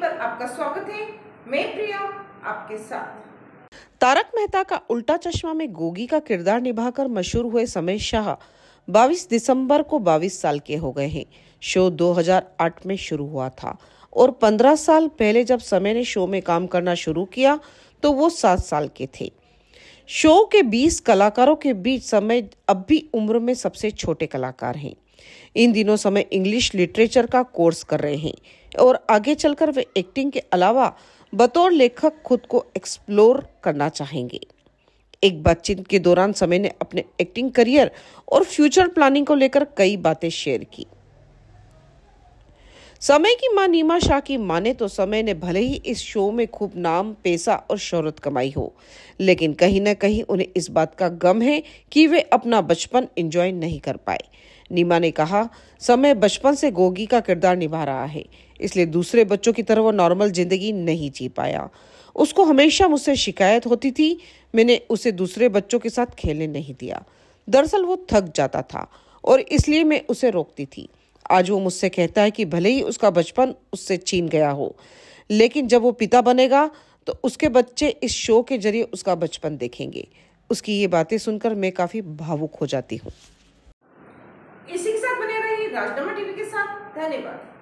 पर आपका स्वागत है मैं प्रिया आपके साथ तारक मेहता का उल्टा चश्मा में गोगी का किरदार निभाकर मशहूर हुए समय शाह 22 दिसंबर को 22 साल के हो गए हैं शो 2008 में शुरू हुआ था और 15 साल पहले जब समय ने शो में काम करना शुरू किया तो वो सात साल के थे शो के 20 कलाकारों के बीच समय अब भी उम्र में सबसे छोटे कलाकार हैं इन दिनों समय इंग्लिश लिटरेचर का कोर्स कर रहे हैं और आगे चलकर वे एक्टिंग के अलावा बतौर लेखक खुद को एक्सप्लोर करना चाहेंगे एक बातचीत के दौरान समय ने अपने एक्टिंग करियर और फ्यूचर प्लानिंग को लेकर कई बातें शेयर की समय की मां नीमा शाह की माने तो समय ने भले ही इस शो में खूब नाम पैसा और शोहरत कमाई हो लेकिन कहीं ना कहीं उन्हें इस बात का गम है कि वे अपना बचपन एंजॉय नहीं कर पाए नीमा ने कहा समय बचपन से गोगी का किरदार निभा रहा है इसलिए दूसरे बच्चों की तरह वो नॉर्मल जिंदगी नहीं जी पाया उसको हमेशा मुझसे शिकायत होती थी मैंने उसे दूसरे बच्चों के साथ खेलने नहीं दिया दरअसल वो थक जाता था और इसलिए मैं उसे रोकती थी आज वो मुझसे कहता है कि भले ही उसका बचपन उससे छीन गया हो लेकिन जब वो पिता बनेगा तो उसके बच्चे इस शो के जरिए उसका बचपन देखेंगे उसकी ये बातें सुनकर मैं काफ़ी भावुक हो जाती हूँ इसी के साथ बने रहिए राजनामा टीवी के साथ धन्यवाद